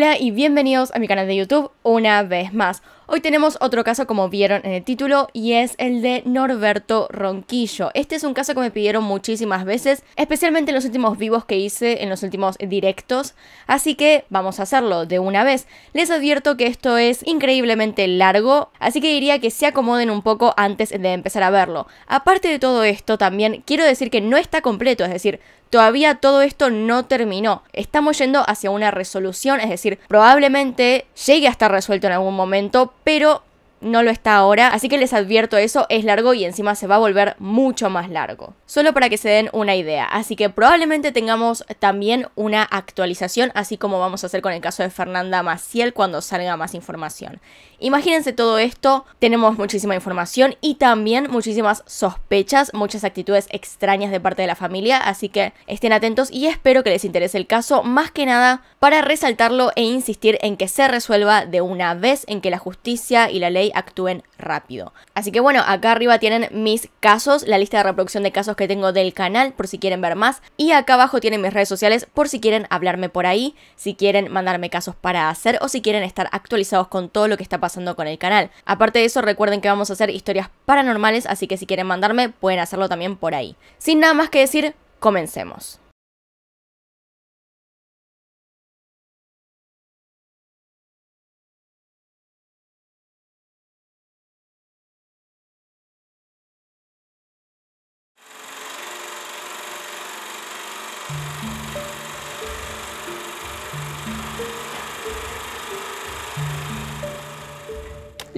Hola y bienvenidos a mi canal de YouTube una vez más. Hoy tenemos otro caso como vieron en el título y es el de Norberto Ronquillo. Este es un caso que me pidieron muchísimas veces, especialmente en los últimos vivos que hice, en los últimos directos, así que vamos a hacerlo de una vez. Les advierto que esto es increíblemente largo, así que diría que se acomoden un poco antes de empezar a verlo. Aparte de todo esto también quiero decir que no está completo, es decir, Todavía todo esto no terminó. Estamos yendo hacia una resolución, es decir, probablemente llegue a estar resuelto en algún momento, pero no lo está ahora, así que les advierto eso, es largo y encima se va a volver mucho más largo. Solo para que se den una idea, así que probablemente tengamos también una actualización, así como vamos a hacer con el caso de Fernanda Maciel cuando salga más información. Imagínense todo esto, tenemos muchísima información y también muchísimas sospechas, muchas actitudes extrañas de parte de la familia, así que estén atentos y espero que les interese el caso, más que nada para resaltarlo e insistir en que se resuelva de una vez, en que la justicia y la ley actúen rápido. Así que bueno, acá arriba tienen mis casos, la lista de reproducción de casos que tengo del canal por si quieren ver más. Y acá abajo tienen mis redes sociales por si quieren hablarme por ahí, si quieren mandarme casos para hacer o si quieren estar actualizados con todo lo que está pasando con el canal. Aparte de eso, recuerden que vamos a hacer historias paranormales, así que si quieren mandarme pueden hacerlo también por ahí. Sin nada más que decir, comencemos.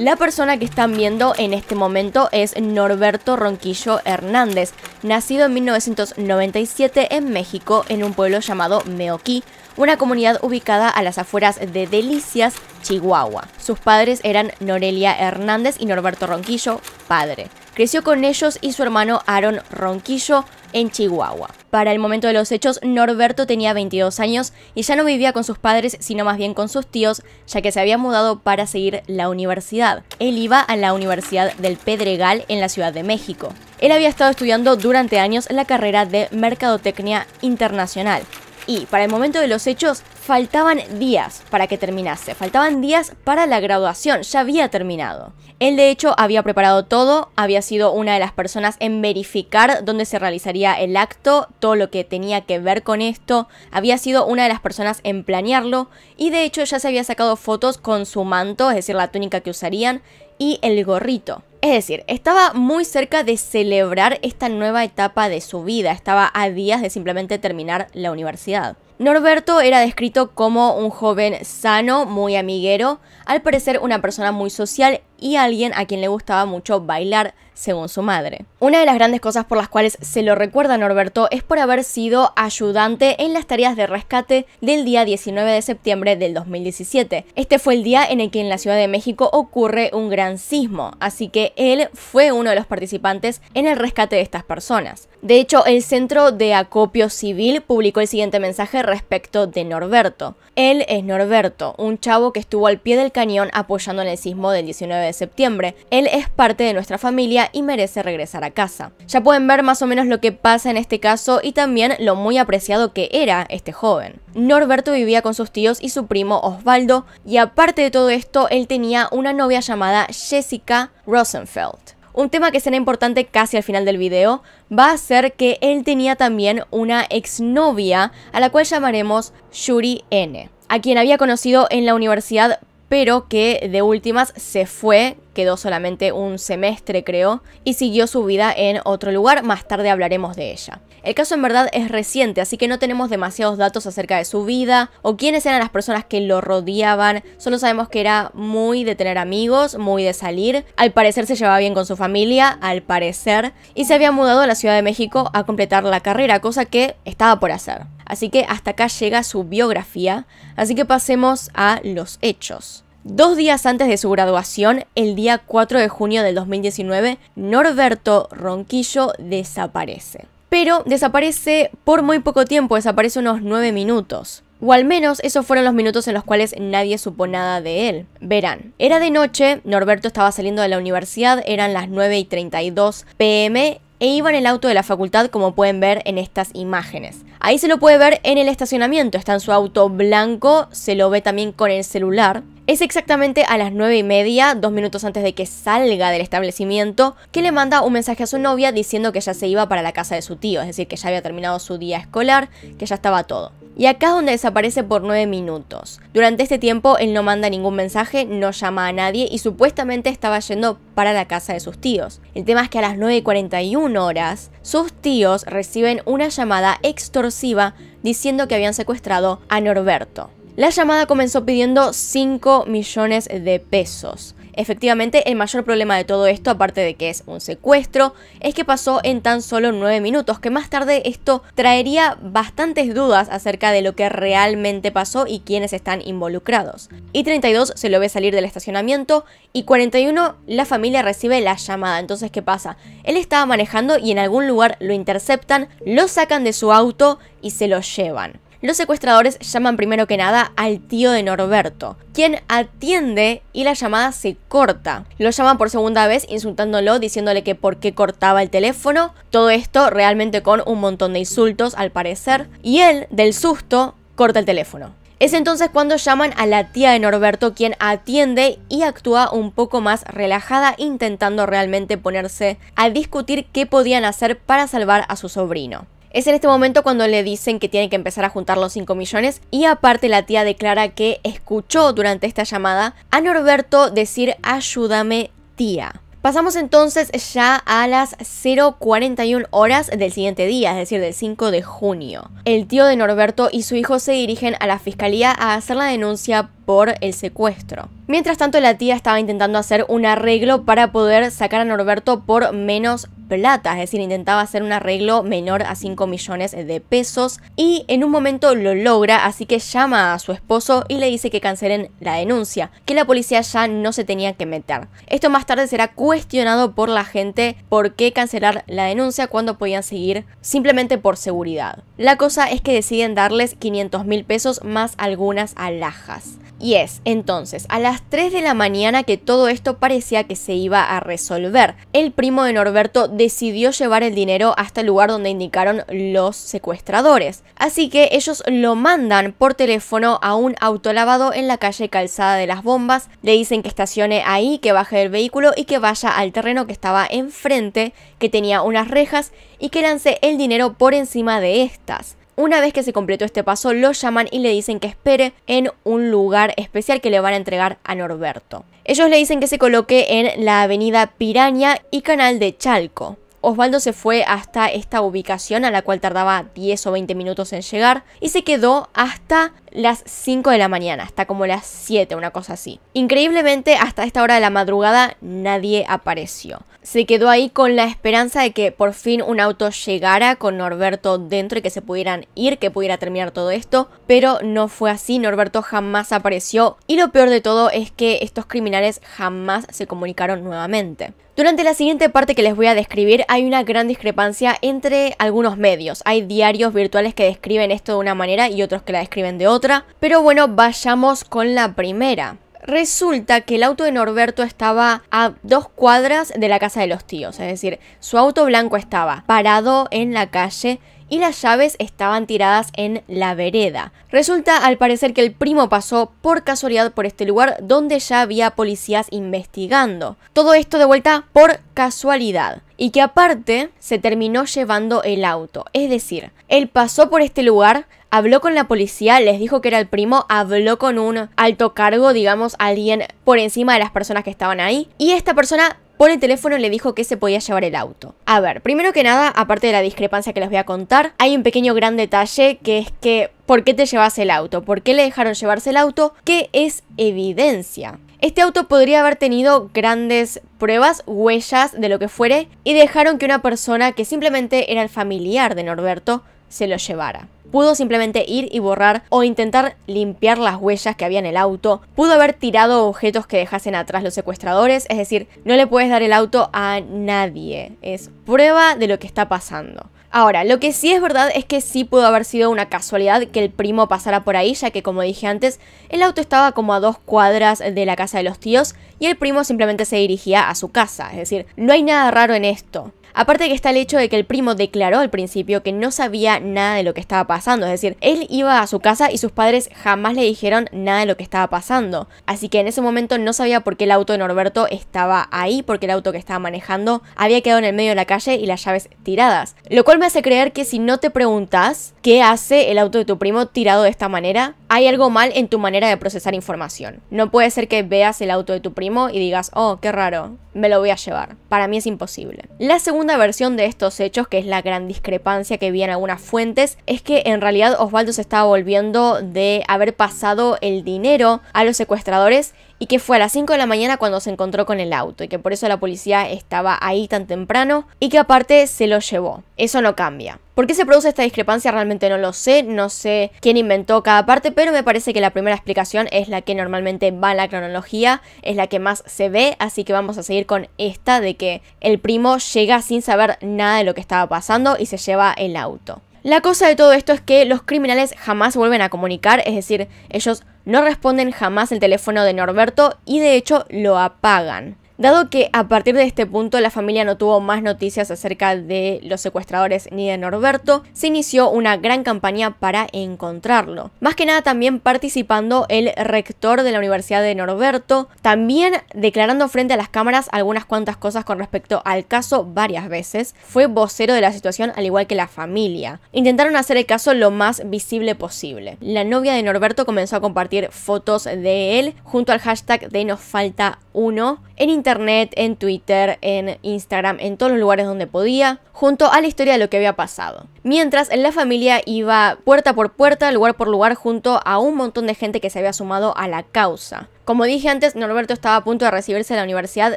La persona que están viendo en este momento es Norberto Ronquillo Hernández, nacido en 1997 en México en un pueblo llamado Meoquí, una comunidad ubicada a las afueras de Delicias, Chihuahua. Sus padres eran Norelia Hernández y Norberto Ronquillo, padre. Creció con ellos y su hermano Aaron Ronquillo, en Chihuahua. Para el momento de los hechos, Norberto tenía 22 años y ya no vivía con sus padres, sino más bien con sus tíos, ya que se había mudado para seguir la universidad. Él iba a la Universidad del Pedregal en la Ciudad de México. Él había estado estudiando durante años la carrera de Mercadotecnia Internacional y, para el momento de los hechos, faltaban días para que terminase, faltaban días para la graduación, ya había terminado. Él de hecho había preparado todo, había sido una de las personas en verificar dónde se realizaría el acto, todo lo que tenía que ver con esto, había sido una de las personas en planearlo y de hecho ya se había sacado fotos con su manto, es decir, la túnica que usarían y el gorrito. Es decir, estaba muy cerca de celebrar esta nueva etapa de su vida, estaba a días de simplemente terminar la universidad. Norberto era descrito como un joven sano, muy amiguero, al parecer una persona muy social y alguien a quien le gustaba mucho bailar, según su madre. Una de las grandes cosas por las cuales se lo recuerda Norberto es por haber sido ayudante en las tareas de rescate del día 19 de septiembre del 2017. Este fue el día en el que en la Ciudad de México ocurre un gran sismo, así que él fue uno de los participantes en el rescate de estas personas. De hecho, el Centro de Acopio Civil publicó el siguiente mensaje respecto de Norberto. Él es Norberto, un chavo que estuvo al pie del cañón apoyando en el sismo del 19 de septiembre. Él es parte de nuestra familia y merece regresar a casa. Ya pueden ver más o menos lo que pasa en este caso y también lo muy apreciado que era este joven. Norberto vivía con sus tíos y su primo Osvaldo y aparte de todo esto, él tenía una novia llamada Jessica Rosenfeld. Un tema que será importante casi al final del video va a ser que él tenía también una exnovia a la cual llamaremos Shuri N a quien había conocido en la universidad pero que de últimas se fue quedó solamente un semestre creo, y siguió su vida en otro lugar, más tarde hablaremos de ella. El caso en verdad es reciente, así que no tenemos demasiados datos acerca de su vida o quiénes eran las personas que lo rodeaban, solo sabemos que era muy de tener amigos, muy de salir, al parecer se llevaba bien con su familia, al parecer, y se había mudado a la Ciudad de México a completar la carrera, cosa que estaba por hacer. Así que hasta acá llega su biografía, así que pasemos a los hechos. Dos días antes de su graduación, el día 4 de junio del 2019, Norberto Ronquillo desaparece. Pero desaparece por muy poco tiempo, desaparece unos 9 minutos. O al menos esos fueron los minutos en los cuales nadie supo nada de él. Verán, era de noche, Norberto estaba saliendo de la universidad, eran las 9 y 32 pm e iba en el auto de la facultad como pueden ver en estas imágenes. Ahí se lo puede ver en el estacionamiento, está en su auto blanco, se lo ve también con el celular es exactamente a las 9 y media, dos minutos antes de que salga del establecimiento, que le manda un mensaje a su novia diciendo que ya se iba para la casa de su tío, es decir, que ya había terminado su día escolar, que ya estaba todo. Y acá es donde desaparece por 9 minutos. Durante este tiempo él no manda ningún mensaje, no llama a nadie y supuestamente estaba yendo para la casa de sus tíos. El tema es que a las 41 horas, sus tíos reciben una llamada extorsiva diciendo que habían secuestrado a Norberto. La llamada comenzó pidiendo 5 millones de pesos. Efectivamente, el mayor problema de todo esto, aparte de que es un secuestro, es que pasó en tan solo 9 minutos, que más tarde esto traería bastantes dudas acerca de lo que realmente pasó y quiénes están involucrados. Y 32 se lo ve salir del estacionamiento y 41 la familia recibe la llamada. Entonces, ¿qué pasa? Él estaba manejando y en algún lugar lo interceptan, lo sacan de su auto y se lo llevan los secuestradores llaman primero que nada al tío de Norberto, quien atiende y la llamada se corta. Lo llaman por segunda vez insultándolo, diciéndole que por qué cortaba el teléfono, todo esto realmente con un montón de insultos al parecer, y él, del susto, corta el teléfono. Es entonces cuando llaman a la tía de Norberto quien atiende y actúa un poco más relajada intentando realmente ponerse a discutir qué podían hacer para salvar a su sobrino. Es en este momento cuando le dicen que tiene que empezar a juntar los 5 millones y aparte la tía declara que escuchó durante esta llamada a Norberto decir ayúdame tía. Pasamos entonces ya a las 0.41 horas del siguiente día, es decir, del 5 de junio. El tío de Norberto y su hijo se dirigen a la fiscalía a hacer la denuncia por el secuestro. Mientras tanto, la tía estaba intentando hacer un arreglo para poder sacar a Norberto por menos plata, es decir, intentaba hacer un arreglo menor a 5 millones de pesos y en un momento lo logra, así que llama a su esposo y le dice que cancelen la denuncia, que la policía ya no se tenía que meter. Esto más tarde será cuestionado por la gente por qué cancelar la denuncia cuando podían seguir simplemente por seguridad. La cosa es que deciden darles 500 mil pesos más algunas alhajas. Y es entonces a las 3 de la mañana que todo esto parecía que se iba a resolver. El primo de Norberto decidió llevar el dinero hasta el lugar donde indicaron los secuestradores. Así que ellos lo mandan por teléfono a un autolavado en la calle Calzada de las Bombas. Le dicen que estacione ahí, que baje del vehículo y que vaya al terreno que estaba enfrente, que tenía unas rejas y que lance el dinero por encima de estas. Una vez que se completó este paso, lo llaman y le dicen que espere en un lugar especial que le van a entregar a Norberto. Ellos le dicen que se coloque en la avenida Piraña y Canal de Chalco. Osvaldo se fue hasta esta ubicación a la cual tardaba 10 o 20 minutos en llegar y se quedó hasta las 5 de la mañana, hasta como las 7, una cosa así. Increíblemente, hasta esta hora de la madrugada nadie apareció. Se quedó ahí con la esperanza de que por fin un auto llegara con Norberto dentro y que se pudieran ir, que pudiera terminar todo esto, pero no fue así, Norberto jamás apareció y lo peor de todo es que estos criminales jamás se comunicaron nuevamente. Durante la siguiente parte que les voy a describir hay una gran discrepancia entre algunos medios. Hay diarios virtuales que describen esto de una manera y otros que la describen de otra pero bueno, vayamos con la primera. Resulta que el auto de Norberto estaba a dos cuadras de la casa de los tíos, es decir, su auto blanco estaba parado en la calle y las llaves estaban tiradas en la vereda. Resulta al parecer que el primo pasó por casualidad por este lugar donde ya había policías investigando. Todo esto de vuelta por casualidad. Y que aparte se terminó llevando el auto. Es decir, él pasó por este lugar, habló con la policía, les dijo que era el primo, habló con un alto cargo, digamos, alguien por encima de las personas que estaban ahí. Y esta persona por el teléfono le dijo que se podía llevar el auto. A ver, primero que nada, aparte de la discrepancia que les voy a contar, hay un pequeño gran detalle que es que ¿por qué te llevas el auto? ¿Por qué le dejaron llevarse el auto? ¿Qué es evidencia? Este auto podría haber tenido grandes pruebas, huellas de lo que fuere, y dejaron que una persona que simplemente era el familiar de Norberto se lo llevara. Pudo simplemente ir y borrar o intentar limpiar las huellas que había en el auto. Pudo haber tirado objetos que dejasen atrás los secuestradores. Es decir, no le puedes dar el auto a nadie. Es prueba de lo que está pasando. Ahora, lo que sí es verdad es que sí pudo haber sido una casualidad que el primo pasara por ahí, ya que como dije antes, el auto estaba como a dos cuadras de la casa de los tíos y el primo simplemente se dirigía a su casa. Es decir, no hay nada raro en esto. Aparte que está el hecho de que el primo declaró al principio que no sabía nada de lo que estaba pasando, es decir, él iba a su casa y sus padres jamás le dijeron nada de lo que estaba pasando, así que en ese momento no sabía por qué el auto de Norberto estaba ahí, porque el auto que estaba manejando había quedado en el medio de la calle y las llaves tiradas, lo cual me hace creer que si no te preguntas qué hace el auto de tu primo tirado de esta manera, hay algo mal en tu manera de procesar información. No puede ser que veas el auto de tu primo y digas, oh, qué raro, me lo voy a llevar. Para mí es imposible. La segunda segunda versión de estos hechos, que es la gran discrepancia que vi en algunas fuentes, es que en realidad Osvaldo se estaba volviendo de haber pasado el dinero a los secuestradores y que fue a las 5 de la mañana cuando se encontró con el auto y que por eso la policía estaba ahí tan temprano y que aparte se lo llevó. Eso no cambia. ¿Por qué se produce esta discrepancia? Realmente no lo sé, no sé quién inventó cada parte, pero me parece que la primera explicación es la que normalmente va en la cronología, es la que más se ve, así que vamos a seguir con esta de que el primo llega sin saber nada de lo que estaba pasando y se lleva el auto. La cosa de todo esto es que los criminales jamás vuelven a comunicar, es decir, ellos no responden jamás el teléfono de Norberto y de hecho lo apagan. Dado que a partir de este punto la familia no tuvo más noticias acerca de los secuestradores ni de Norberto, se inició una gran campaña para encontrarlo. Más que nada también participando el rector de la Universidad de Norberto, también declarando frente a las cámaras algunas cuantas cosas con respecto al caso varias veces, fue vocero de la situación al igual que la familia. Intentaron hacer el caso lo más visible posible. La novia de Norberto comenzó a compartir fotos de él junto al hashtag de nos falta uno en internet internet, en Twitter, en Instagram, en todos los lugares donde podía, junto a la historia de lo que había pasado. Mientras la familia iba puerta por puerta, lugar por lugar, junto a un montón de gente que se había sumado a la causa. Como dije antes, Norberto estaba a punto de recibirse a la universidad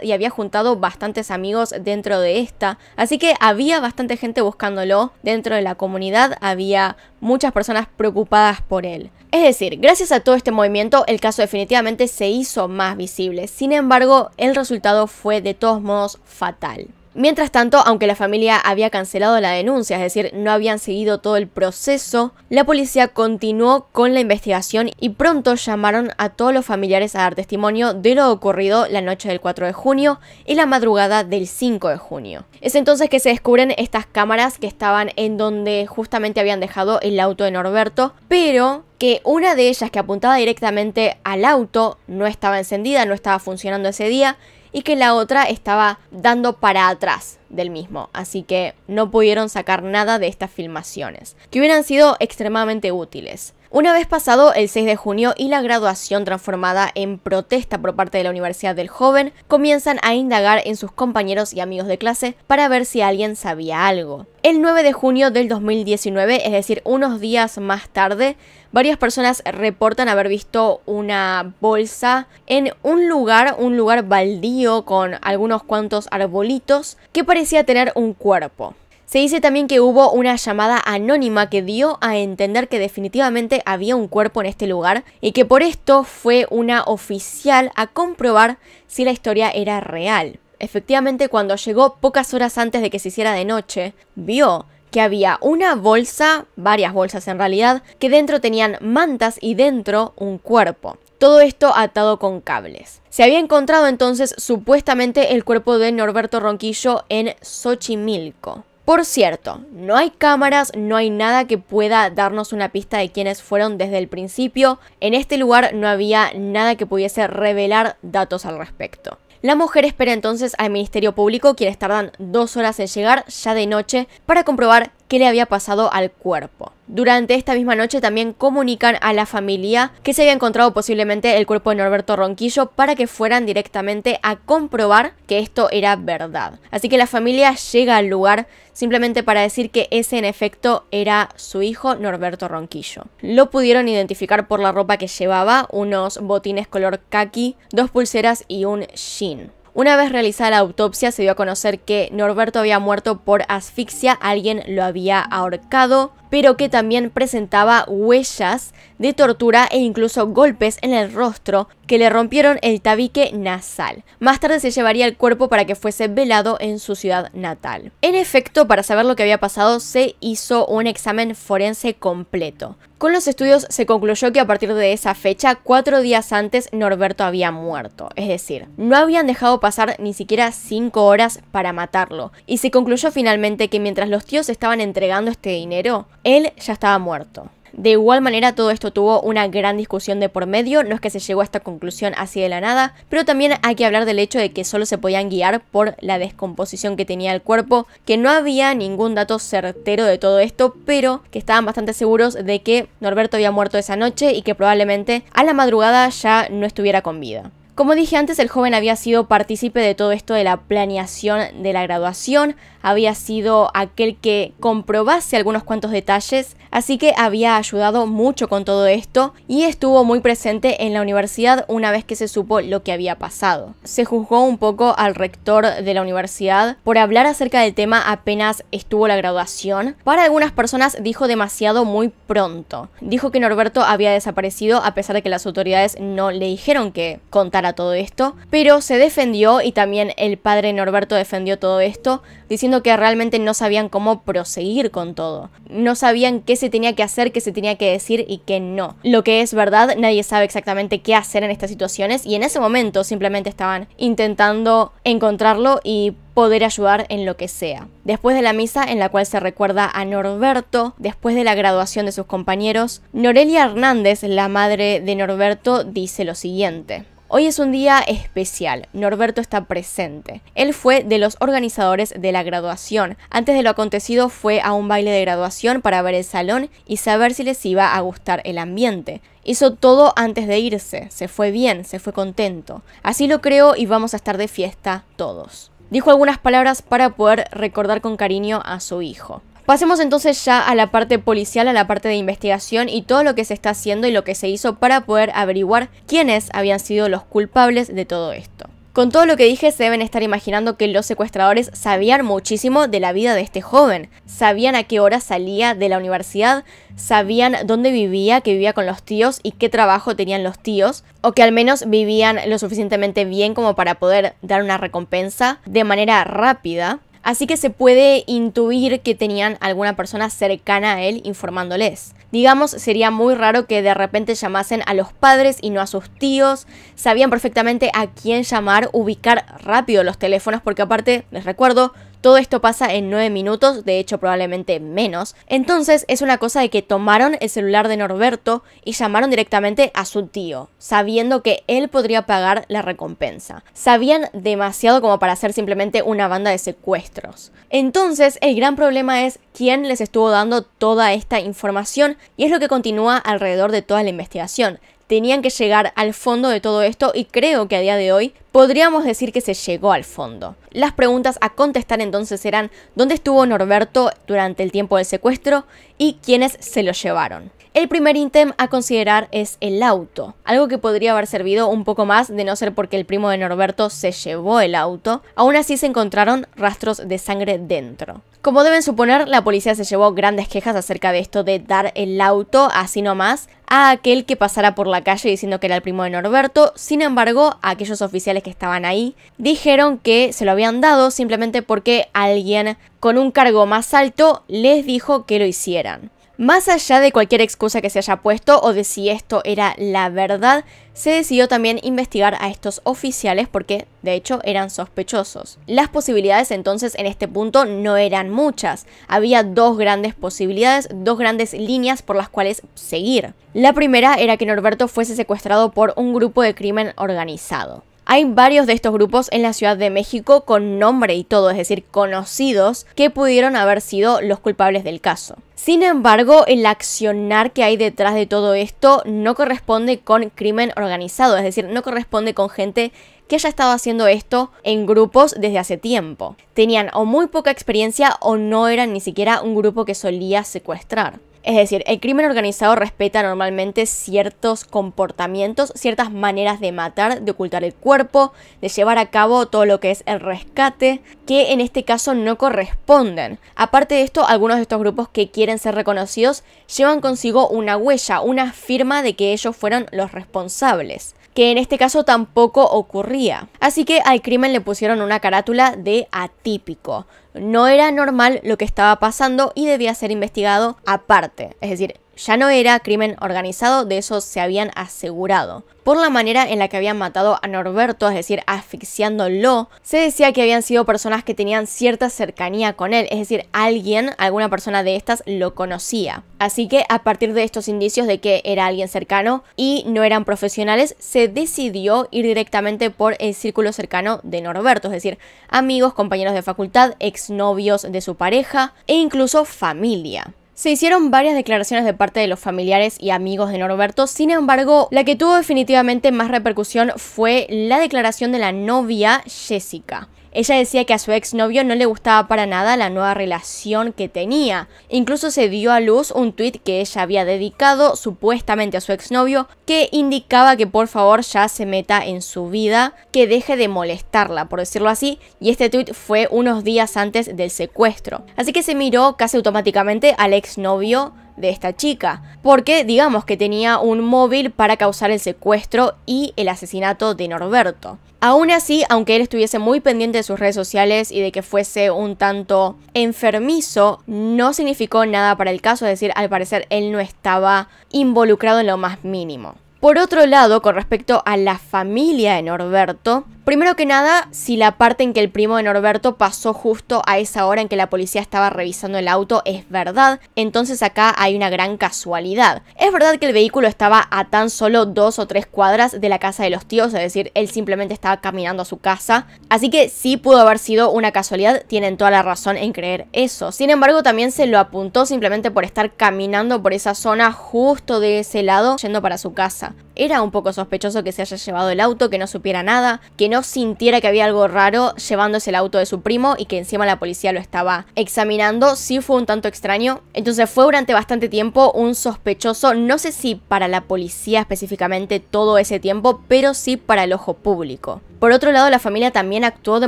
y había juntado bastantes amigos dentro de esta, así que había bastante gente buscándolo dentro de la comunidad, había muchas personas preocupadas por él. Es decir, gracias a todo este movimiento, el caso definitivamente se hizo más visible. Sin embargo, el resultado fue de todos modos fatal. Mientras tanto, aunque la familia había cancelado la denuncia, es decir, no habían seguido todo el proceso, la policía continuó con la investigación y pronto llamaron a todos los familiares a dar testimonio de lo ocurrido la noche del 4 de junio y la madrugada del 5 de junio. Es entonces que se descubren estas cámaras que estaban en donde justamente habían dejado el auto de Norberto, pero que una de ellas que apuntaba directamente al auto no estaba encendida, no estaba funcionando ese día y que la otra estaba dando para atrás del mismo, así que no pudieron sacar nada de estas filmaciones, que hubieran sido extremadamente útiles. Una vez pasado el 6 de junio y la graduación transformada en protesta por parte de la Universidad del Joven, comienzan a indagar en sus compañeros y amigos de clase para ver si alguien sabía algo. El 9 de junio del 2019, es decir, unos días más tarde, varias personas reportan haber visto una bolsa en un lugar, un lugar baldío con algunos cuantos arbolitos que parecía tener un cuerpo. Se dice también que hubo una llamada anónima que dio a entender que definitivamente había un cuerpo en este lugar y que por esto fue una oficial a comprobar si la historia era real. Efectivamente, cuando llegó pocas horas antes de que se hiciera de noche, vio que había una bolsa, varias bolsas en realidad, que dentro tenían mantas y dentro un cuerpo. Todo esto atado con cables. Se había encontrado entonces supuestamente el cuerpo de Norberto Ronquillo en Xochimilco. Por cierto, no hay cámaras, no hay nada que pueda darnos una pista de quiénes fueron desde el principio. En este lugar no había nada que pudiese revelar datos al respecto. La mujer espera entonces al Ministerio Público, quienes tardan dos horas en llegar ya de noche, para comprobar qué le había pasado al cuerpo. Durante esta misma noche también comunican a la familia que se había encontrado posiblemente el cuerpo de Norberto Ronquillo para que fueran directamente a comprobar que esto era verdad. Así que la familia llega al lugar simplemente para decir que ese en efecto era su hijo Norberto Ronquillo. Lo pudieron identificar por la ropa que llevaba, unos botines color kaki, dos pulseras y un jean. Una vez realizada la autopsia se dio a conocer que Norberto había muerto por asfixia, alguien lo había ahorcado, pero que también presentaba huellas de tortura e incluso golpes en el rostro que le rompieron el tabique nasal. Más tarde se llevaría el cuerpo para que fuese velado en su ciudad natal. En efecto, para saber lo que había pasado se hizo un examen forense completo. Con los estudios se concluyó que a partir de esa fecha, cuatro días antes, Norberto había muerto. Es decir, no habían dejado pasar ni siquiera cinco horas para matarlo. Y se concluyó finalmente que mientras los tíos estaban entregando este dinero, él ya estaba muerto. De igual manera, todo esto tuvo una gran discusión de por medio, no es que se llegó a esta conclusión así de la nada, pero también hay que hablar del hecho de que solo se podían guiar por la descomposición que tenía el cuerpo, que no había ningún dato certero de todo esto, pero que estaban bastante seguros de que Norberto había muerto esa noche y que probablemente a la madrugada ya no estuviera con vida. Como dije antes, el joven había sido partícipe de todo esto de la planeación de la graduación, había sido aquel que comprobase algunos cuantos detalles, así que había ayudado mucho con todo esto y estuvo muy presente en la universidad una vez que se supo lo que había pasado. Se juzgó un poco al rector de la universidad por hablar acerca del tema apenas estuvo la graduación. Para algunas personas dijo demasiado muy pronto. Dijo que Norberto había desaparecido a pesar de que las autoridades no le dijeron que contara a todo esto, pero se defendió y también el padre Norberto defendió todo esto, diciendo que realmente no sabían cómo proseguir con todo. No sabían qué se tenía que hacer, qué se tenía que decir y qué no. Lo que es verdad, nadie sabe exactamente qué hacer en estas situaciones y en ese momento simplemente estaban intentando encontrarlo y poder ayudar en lo que sea. Después de la misa en la cual se recuerda a Norberto, después de la graduación de sus compañeros, Norelia Hernández, la madre de Norberto, dice lo siguiente. Hoy es un día especial, Norberto está presente. Él fue de los organizadores de la graduación. Antes de lo acontecido fue a un baile de graduación para ver el salón y saber si les iba a gustar el ambiente. Hizo todo antes de irse, se fue bien, se fue contento. Así lo creo y vamos a estar de fiesta todos. Dijo algunas palabras para poder recordar con cariño a su hijo. Pasemos entonces ya a la parte policial, a la parte de investigación y todo lo que se está haciendo y lo que se hizo para poder averiguar quiénes habían sido los culpables de todo esto. Con todo lo que dije, se deben estar imaginando que los secuestradores sabían muchísimo de la vida de este joven. Sabían a qué hora salía de la universidad, sabían dónde vivía, que vivía con los tíos y qué trabajo tenían los tíos, o que al menos vivían lo suficientemente bien como para poder dar una recompensa de manera rápida así que se puede intuir que tenían alguna persona cercana a él informándoles. Digamos, sería muy raro que de repente llamasen a los padres y no a sus tíos, sabían perfectamente a quién llamar, ubicar rápido los teléfonos, porque aparte, les recuerdo, todo esto pasa en 9 minutos, de hecho probablemente menos. Entonces es una cosa de que tomaron el celular de Norberto y llamaron directamente a su tío, sabiendo que él podría pagar la recompensa. Sabían demasiado como para ser simplemente una banda de secuestros. Entonces el gran problema es quién les estuvo dando toda esta información y es lo que continúa alrededor de toda la investigación tenían que llegar al fondo de todo esto y creo que a día de hoy podríamos decir que se llegó al fondo. Las preguntas a contestar entonces eran ¿dónde estuvo Norberto durante el tiempo del secuestro y quiénes se lo llevaron? El primer ítem a considerar es el auto, algo que podría haber servido un poco más de no ser porque el primo de Norberto se llevó el auto, aún así se encontraron rastros de sangre dentro. Como deben suponer, la policía se llevó grandes quejas acerca de esto de dar el auto así nomás a aquel que pasara por la calle diciendo que era el primo de Norberto, sin embargo, aquellos oficiales que estaban ahí dijeron que se lo habían dado simplemente porque alguien con un cargo más alto les dijo que lo hicieran. Más allá de cualquier excusa que se haya puesto o de si esto era la verdad, se decidió también investigar a estos oficiales porque, de hecho, eran sospechosos. Las posibilidades entonces en este punto no eran muchas. Había dos grandes posibilidades, dos grandes líneas por las cuales seguir. La primera era que Norberto fuese secuestrado por un grupo de crimen organizado. Hay varios de estos grupos en la Ciudad de México con nombre y todo, es decir, conocidos, que pudieron haber sido los culpables del caso. Sin embargo, el accionar que hay detrás de todo esto no corresponde con crimen organizado, es decir, no corresponde con gente que haya estado haciendo esto en grupos desde hace tiempo. Tenían o muy poca experiencia o no eran ni siquiera un grupo que solía secuestrar. Es decir, el crimen organizado respeta normalmente ciertos comportamientos, ciertas maneras de matar, de ocultar el cuerpo, de llevar a cabo todo lo que es el rescate, que en este caso no corresponden. Aparte de esto, algunos de estos grupos que quieren ser reconocidos llevan consigo una huella, una firma de que ellos fueron los responsables que en este caso tampoco ocurría. Así que al crimen le pusieron una carátula de atípico. No era normal lo que estaba pasando y debía ser investigado aparte. Es decir, ya no era crimen organizado, de eso se habían asegurado. Por la manera en la que habían matado a Norberto, es decir, asfixiándolo, se decía que habían sido personas que tenían cierta cercanía con él, es decir, alguien, alguna persona de estas lo conocía. Así que a partir de estos indicios de que era alguien cercano y no eran profesionales, se decidió ir directamente por el círculo cercano de Norberto, es decir, amigos, compañeros de facultad, exnovios de su pareja e incluso familia. Se hicieron varias declaraciones de parte de los familiares y amigos de Norberto, sin embargo, la que tuvo definitivamente más repercusión fue la declaración de la novia Jessica. Ella decía que a su exnovio no le gustaba para nada la nueva relación que tenía. Incluso se dio a luz un tuit que ella había dedicado supuestamente a su exnovio que indicaba que por favor ya se meta en su vida, que deje de molestarla, por decirlo así, y este tuit fue unos días antes del secuestro. Así que se miró casi automáticamente al exnovio de esta chica, porque digamos que tenía un móvil para causar el secuestro y el asesinato de Norberto. Aún así, aunque él estuviese muy pendiente de sus redes sociales y de que fuese un tanto enfermizo, no significó nada para el caso, es decir, al parecer él no estaba involucrado en lo más mínimo. Por otro lado, con respecto a la familia de Norberto, Primero que nada, si la parte en que el primo de Norberto pasó justo a esa hora en que la policía estaba revisando el auto es verdad, entonces acá hay una gran casualidad. Es verdad que el vehículo estaba a tan solo dos o tres cuadras de la casa de los tíos, es decir, él simplemente estaba caminando a su casa, así que sí pudo haber sido una casualidad, tienen toda la razón en creer eso. Sin embargo, también se lo apuntó simplemente por estar caminando por esa zona justo de ese lado yendo para su casa. Era un poco sospechoso que se haya llevado el auto, que no supiera nada, que no sintiera que había algo raro llevándose el auto de su primo y que encima la policía lo estaba examinando, sí fue un tanto extraño. Entonces fue durante bastante tiempo un sospechoso, no sé si para la policía específicamente todo ese tiempo, pero sí para el ojo público. Por otro lado, la familia también actuó de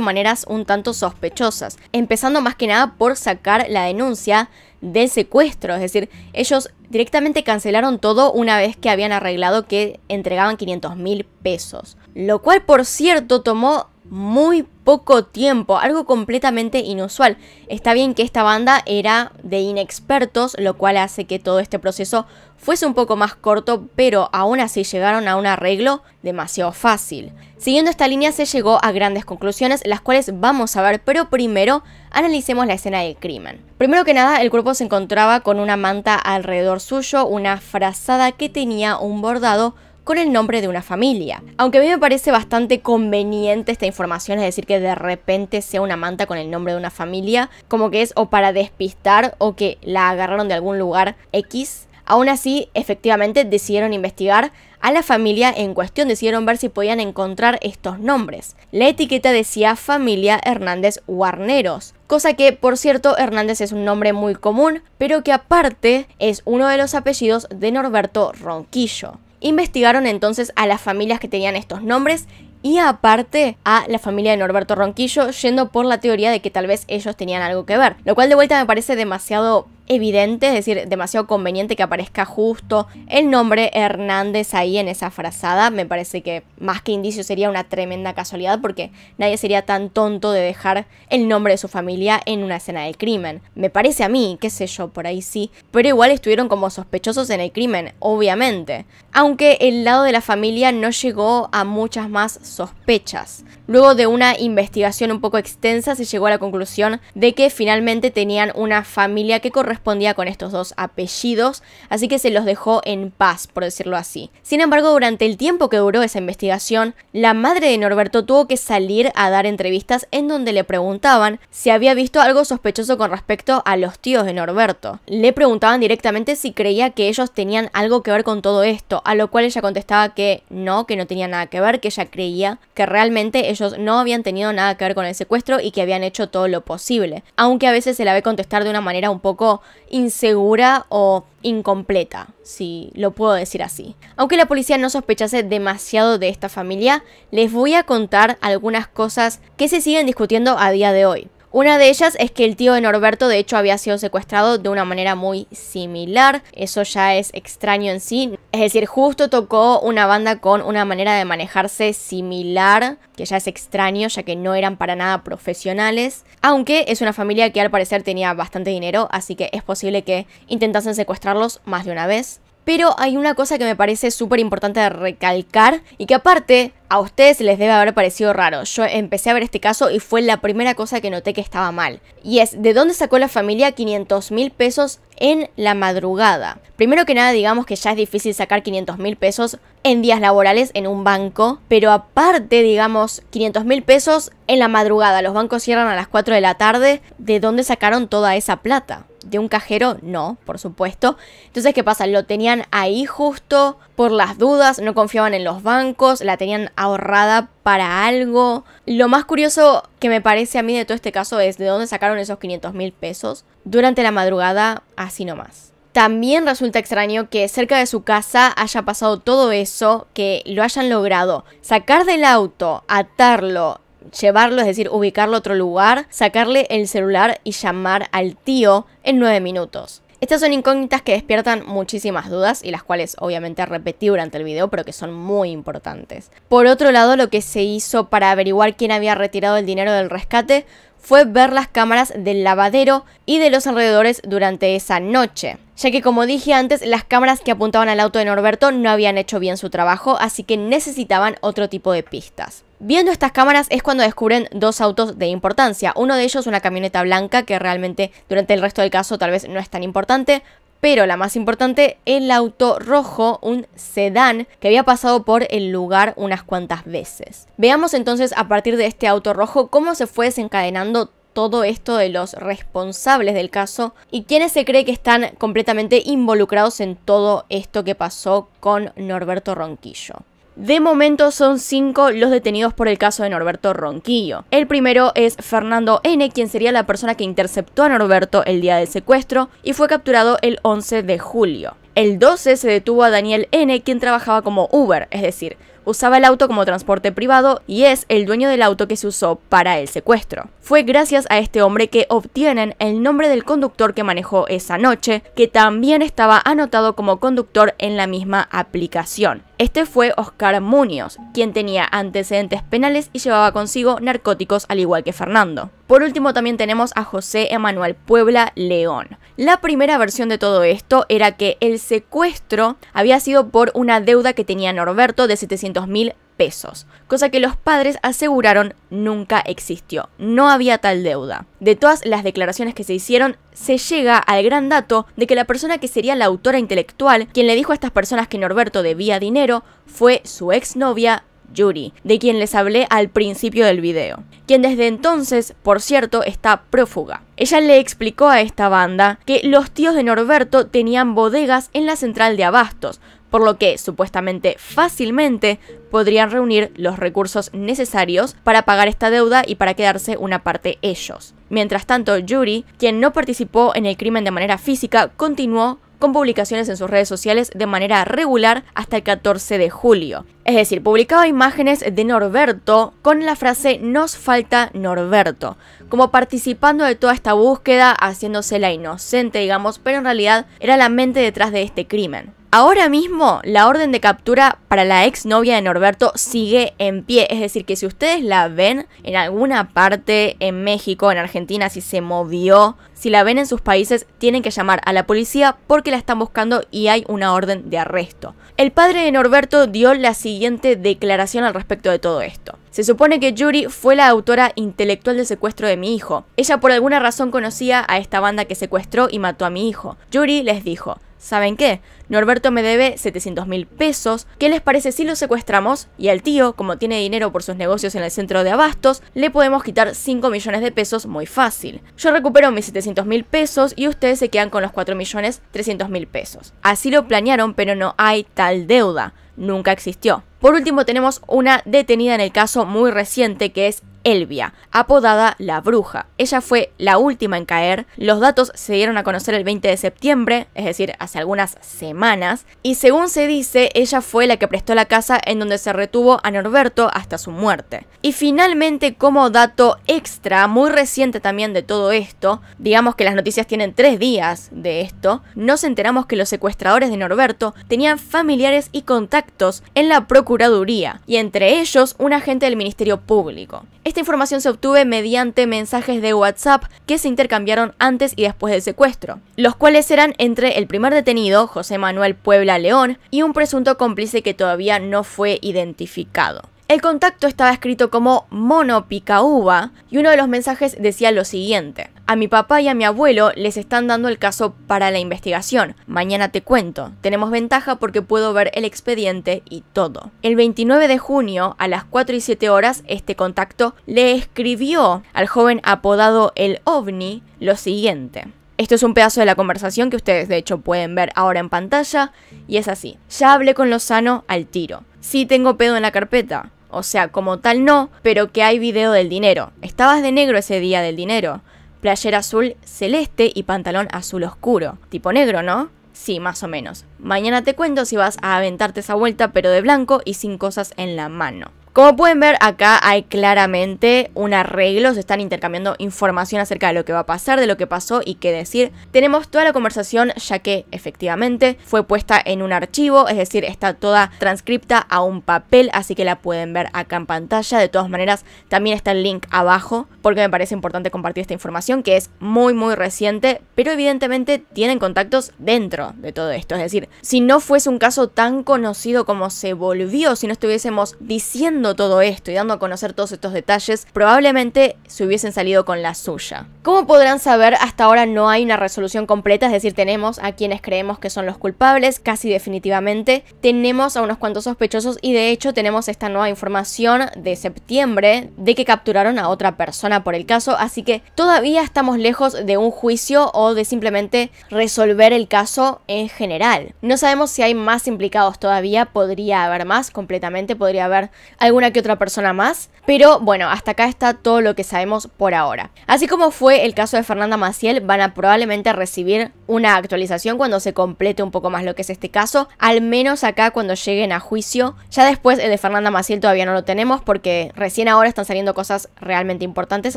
maneras un tanto sospechosas, empezando más que nada por sacar la denuncia del secuestro, es decir, ellos directamente cancelaron todo una vez que habían arreglado que entregaban 500 mil pesos. Lo cual, por cierto, tomó muy poco tiempo, algo completamente inusual. Está bien que esta banda era de inexpertos, lo cual hace que todo este proceso fuese un poco más corto, pero aún así llegaron a un arreglo demasiado fácil. Siguiendo esta línea se llegó a grandes conclusiones, las cuales vamos a ver, pero primero analicemos la escena del crimen. Primero que nada, el cuerpo se encontraba con una manta alrededor suyo, una frazada que tenía un bordado con el nombre de una familia. Aunque a mí me parece bastante conveniente esta información, es decir, que de repente sea una manta con el nombre de una familia, como que es o para despistar o que la agarraron de algún lugar X. Aún así, efectivamente decidieron investigar a la familia en cuestión, decidieron ver si podían encontrar estos nombres. La etiqueta decía familia Hernández Guarneros, cosa que por cierto Hernández es un nombre muy común, pero que aparte es uno de los apellidos de Norberto Ronquillo. Investigaron entonces a las familias que tenían estos nombres y aparte a la familia de Norberto Ronquillo, yendo por la teoría de que tal vez ellos tenían algo que ver. Lo cual de vuelta me parece demasiado evidente, es decir, demasiado conveniente que aparezca justo el nombre Hernández ahí en esa frazada. Me parece que más que indicio sería una tremenda casualidad porque nadie sería tan tonto de dejar el nombre de su familia en una escena del crimen. Me parece a mí, qué sé yo, por ahí sí. Pero igual estuvieron como sospechosos en el crimen, obviamente. Aunque el lado de la familia no llegó a muchas más sospechas. Luego de una investigación un poco extensa se llegó a la conclusión de que finalmente tenían una familia que correspondía respondía con estos dos apellidos, así que se los dejó en paz, por decirlo así. Sin embargo, durante el tiempo que duró esa investigación, la madre de Norberto tuvo que salir a dar entrevistas en donde le preguntaban si había visto algo sospechoso con respecto a los tíos de Norberto. Le preguntaban directamente si creía que ellos tenían algo que ver con todo esto, a lo cual ella contestaba que no, que no tenía nada que ver, que ella creía que realmente ellos no habían tenido nada que ver con el secuestro y que habían hecho todo lo posible. Aunque a veces se la ve contestar de una manera un poco insegura o incompleta, si lo puedo decir así. Aunque la policía no sospechase demasiado de esta familia, les voy a contar algunas cosas que se siguen discutiendo a día de hoy. Una de ellas es que el tío de Norberto de hecho había sido secuestrado de una manera muy similar. Eso ya es extraño en sí. Es decir, justo tocó una banda con una manera de manejarse similar, que ya es extraño ya que no eran para nada profesionales. Aunque es una familia que al parecer tenía bastante dinero, así que es posible que intentasen secuestrarlos más de una vez pero hay una cosa que me parece súper importante recalcar y que aparte a ustedes les debe haber parecido raro. Yo empecé a ver este caso y fue la primera cosa que noté que estaba mal. Y es, ¿de dónde sacó la familia 500 mil pesos en la madrugada? Primero que nada, digamos que ya es difícil sacar 500 mil pesos en días laborales en un banco, pero aparte, digamos, 500 mil pesos en la madrugada. Los bancos cierran a las 4 de la tarde. ¿De dónde sacaron toda esa plata? de un cajero, no, por supuesto. Entonces, ¿qué pasa? Lo tenían ahí justo por las dudas, no confiaban en los bancos, la tenían ahorrada para algo. Lo más curioso que me parece a mí de todo este caso es de dónde sacaron esos 500 mil pesos durante la madrugada, así nomás. También resulta extraño que cerca de su casa haya pasado todo eso, que lo hayan logrado. Sacar del auto, atarlo, llevarlo, es decir, ubicarlo a otro lugar, sacarle el celular y llamar al tío en nueve minutos. Estas son incógnitas que despiertan muchísimas dudas y las cuales obviamente repetí durante el video, pero que son muy importantes. Por otro lado, lo que se hizo para averiguar quién había retirado el dinero del rescate fue ver las cámaras del lavadero y de los alrededores durante esa noche, ya que como dije antes, las cámaras que apuntaban al auto de Norberto no habían hecho bien su trabajo, así que necesitaban otro tipo de pistas. Viendo estas cámaras es cuando descubren dos autos de importancia. Uno de ellos una camioneta blanca que realmente durante el resto del caso tal vez no es tan importante, pero la más importante, el auto rojo, un sedán que había pasado por el lugar unas cuantas veces. Veamos entonces a partir de este auto rojo cómo se fue desencadenando todo esto de los responsables del caso y quiénes se cree que están completamente involucrados en todo esto que pasó con Norberto Ronquillo. De momento son cinco los detenidos por el caso de Norberto Ronquillo. El primero es Fernando N., quien sería la persona que interceptó a Norberto el día del secuestro y fue capturado el 11 de julio. El 12 se detuvo a Daniel N., quien trabajaba como Uber, es decir, usaba el auto como transporte privado y es el dueño del auto que se usó para el secuestro. Fue gracias a este hombre que obtienen el nombre del conductor que manejó esa noche, que también estaba anotado como conductor en la misma aplicación. Este fue Oscar Muñoz, quien tenía antecedentes penales y llevaba consigo narcóticos al igual que Fernando. Por último también tenemos a José Emanuel Puebla León. La primera versión de todo esto era que el secuestro había sido por una deuda que tenía Norberto de 700 mil pesos, cosa que los padres aseguraron nunca existió. No había tal deuda. De todas las declaraciones que se hicieron, se llega al gran dato de que la persona que sería la autora intelectual, quien le dijo a estas personas que Norberto debía dinero, fue su exnovia Yuri, de quien les hablé al principio del video, quien desde entonces, por cierto, está prófuga. Ella le explicó a esta banda que los tíos de Norberto tenían bodegas en la central de abastos, por lo que supuestamente fácilmente podrían reunir los recursos necesarios para pagar esta deuda y para quedarse una parte ellos. Mientras tanto, Yuri, quien no participó en el crimen de manera física, continuó con publicaciones en sus redes sociales de manera regular hasta el 14 de julio. Es decir, publicaba imágenes de Norberto con la frase nos falta Norberto, como participando de toda esta búsqueda, haciéndose la inocente, digamos, pero en realidad era la mente detrás de este crimen. Ahora mismo la orden de captura para la ex novia de Norberto sigue en pie, es decir, que si ustedes la ven en alguna parte, en México, en Argentina, si se movió, si la ven en sus países, tienen que llamar a la policía porque la están buscando y hay una orden de arresto. El padre de Norberto dio la siguiente declaración al respecto de todo esto. Se supone que Yuri fue la autora intelectual del secuestro de mi hijo. Ella por alguna razón conocía a esta banda que secuestró y mató a mi hijo. Yuri les dijo, ¿Saben qué? Norberto me debe 700 mil pesos. ¿Qué les parece si lo secuestramos? Y al tío, como tiene dinero por sus negocios en el centro de abastos, le podemos quitar 5 millones de pesos muy fácil. Yo recupero mis 700 mil pesos y ustedes se quedan con los 4 millones 300 mil pesos. Así lo planearon, pero no hay tal deuda. Nunca existió. Por último tenemos una detenida en el caso muy reciente que es Elvia, apodada La Bruja. Ella fue la última en caer, los datos se dieron a conocer el 20 de septiembre, es decir, hace algunas semanas, y según se dice, ella fue la que prestó la casa en donde se retuvo a Norberto hasta su muerte. Y finalmente, como dato extra, muy reciente también de todo esto, digamos que las noticias tienen tres días de esto, nos enteramos que los secuestradores de Norberto tenían familiares y contactos en la Procuraduría, y entre ellos un agente del Ministerio Público. Este esta información se obtuvo mediante mensajes de WhatsApp que se intercambiaron antes y después del secuestro, los cuales eran entre el primer detenido, José Manuel Puebla León, y un presunto cómplice que todavía no fue identificado. El contacto estaba escrito como mono Picaúba y uno de los mensajes decía lo siguiente. A mi papá y a mi abuelo les están dando el caso para la investigación. Mañana te cuento. Tenemos ventaja porque puedo ver el expediente y todo. El 29 de junio, a las 4 y 7 horas, este contacto le escribió al joven apodado el ovni lo siguiente. Esto es un pedazo de la conversación que ustedes de hecho pueden ver ahora en pantalla y es así. Ya hablé con Lozano al tiro. Sí tengo pedo en la carpeta. O sea, como tal no, pero que hay video del dinero. Estabas de negro ese día del dinero. Playera azul celeste y pantalón azul oscuro. Tipo negro, ¿no? Sí, más o menos. Mañana te cuento si vas a aventarte esa vuelta pero de blanco y sin cosas en la mano. Como pueden ver, acá hay claramente un arreglo, se están intercambiando información acerca de lo que va a pasar, de lo que pasó y qué decir. Tenemos toda la conversación, ya que efectivamente fue puesta en un archivo, es decir, está toda transcripta a un papel, así que la pueden ver acá en pantalla. De todas maneras, también está el link abajo, porque me parece importante compartir esta información, que es muy, muy reciente, pero evidentemente tienen contactos dentro de todo esto. Es decir, si no fuese un caso tan conocido como se volvió, si no estuviésemos diciendo todo esto y dando a conocer todos estos detalles, probablemente se hubiesen salido con la suya. Como podrán saber, hasta ahora no hay una resolución completa, es decir, tenemos a quienes creemos que son los culpables, casi definitivamente, tenemos a unos cuantos sospechosos y de hecho tenemos esta nueva información de septiembre de que capturaron a otra persona por el caso, así que todavía estamos lejos de un juicio o de simplemente resolver el caso en general. No sabemos si hay más implicados todavía, podría haber más completamente, podría haber algún una que otra persona más, pero bueno, hasta acá está todo lo que sabemos por ahora. Así como fue el caso de Fernanda Maciel, van a probablemente recibir una actualización cuando se complete un poco más lo que es este caso, al menos acá cuando lleguen a juicio. Ya después el de Fernanda Maciel todavía no lo tenemos porque recién ahora están saliendo cosas realmente importantes,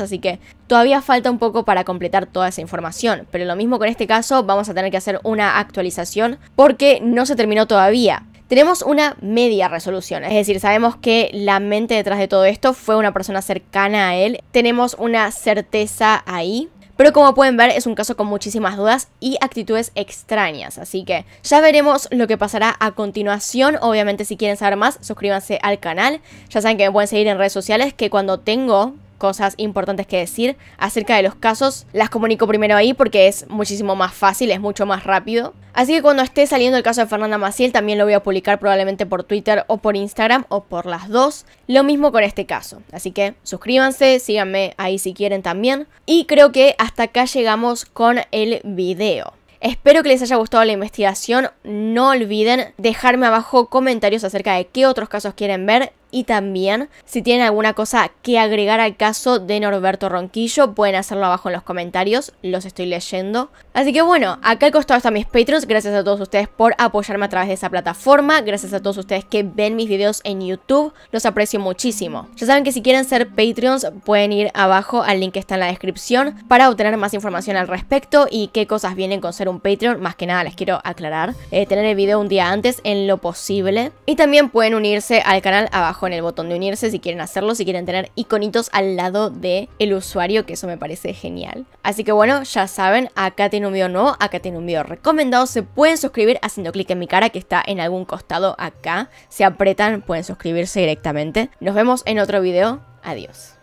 así que todavía falta un poco para completar toda esa información. Pero lo mismo con este caso, vamos a tener que hacer una actualización porque no se terminó todavía. Tenemos una media resolución, es decir, sabemos que la mente detrás de todo esto fue una persona cercana a él, tenemos una certeza ahí, pero como pueden ver es un caso con muchísimas dudas y actitudes extrañas, así que ya veremos lo que pasará a continuación. Obviamente si quieren saber más, suscríbanse al canal. Ya saben que me pueden seguir en redes sociales que cuando tengo cosas importantes que decir acerca de los casos, las comunico primero ahí porque es muchísimo más fácil, es mucho más rápido. Así que cuando esté saliendo el caso de Fernanda Maciel también lo voy a publicar probablemente por Twitter o por Instagram o por las dos. Lo mismo con este caso. Así que suscríbanse, síganme ahí si quieren también. Y creo que hasta acá llegamos con el video. Espero que les haya gustado la investigación. No olviden dejarme abajo comentarios acerca de qué otros casos quieren ver y también si tienen alguna cosa que agregar al caso de Norberto Ronquillo pueden hacerlo abajo en los comentarios, los estoy leyendo. Así que bueno, acá al costado están mis Patreons, gracias a todos ustedes por apoyarme a través de esa plataforma, gracias a todos ustedes que ven mis videos en YouTube, los aprecio muchísimo. Ya saben que si quieren ser Patreons pueden ir abajo al link que está en la descripción para obtener más información al respecto y qué cosas vienen con ser un Patreon, más que nada les quiero aclarar, eh, tener el video un día antes en lo posible. Y también pueden unirse al canal abajo con el botón de unirse si quieren hacerlo, si quieren tener iconitos al lado del el usuario, que eso me parece genial. Así que bueno, ya saben, acá tiene un video nuevo, acá tiene un video recomendado. Se pueden suscribir haciendo clic en mi cara que está en algún costado acá. Si apretan, pueden suscribirse directamente. Nos vemos en otro video. Adiós.